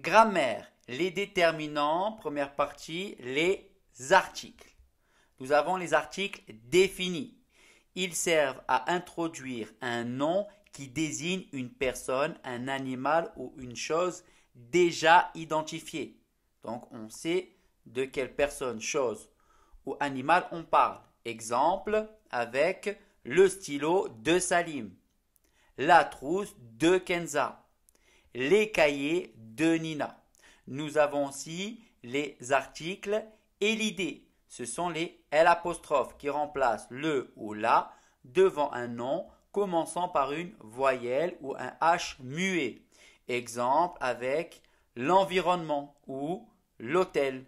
Grammaire, les déterminants, première partie, les articles. Nous avons les articles définis. Ils servent à introduire un nom qui désigne une personne, un animal ou une chose déjà identifiée. Donc on sait de quelle personne, chose ou animal on parle. Exemple avec le stylo de Salim, la trousse de Kenza, les cahiers de Nina. Nous avons aussi les articles et l'idée. Ce sont les L qui remplacent le ou la devant un nom commençant par une voyelle ou un H muet. Exemple avec l'environnement ou l'hôtel.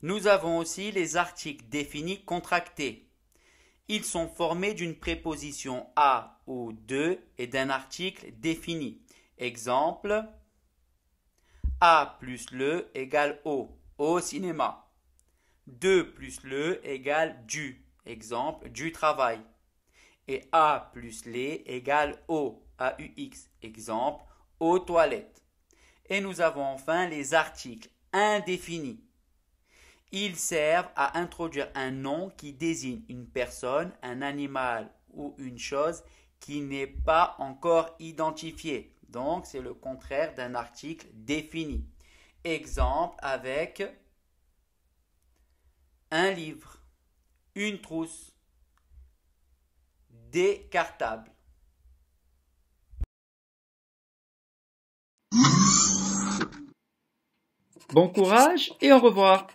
Nous avons aussi les articles définis contractés. Ils sont formés d'une préposition a ou de et d'un article défini. Exemple A plus le égale au, au cinéma. De plus le égale du, exemple du travail. Et A plus les égale au, AUX, exemple aux toilettes. Et nous avons enfin les articles indéfinis ils servent à introduire un nom qui désigne une personne, un animal ou une chose qui n'est pas encore identifiée. Donc, c'est le contraire d'un article défini. Exemple avec un livre, une trousse, des cartables. Bon courage et au revoir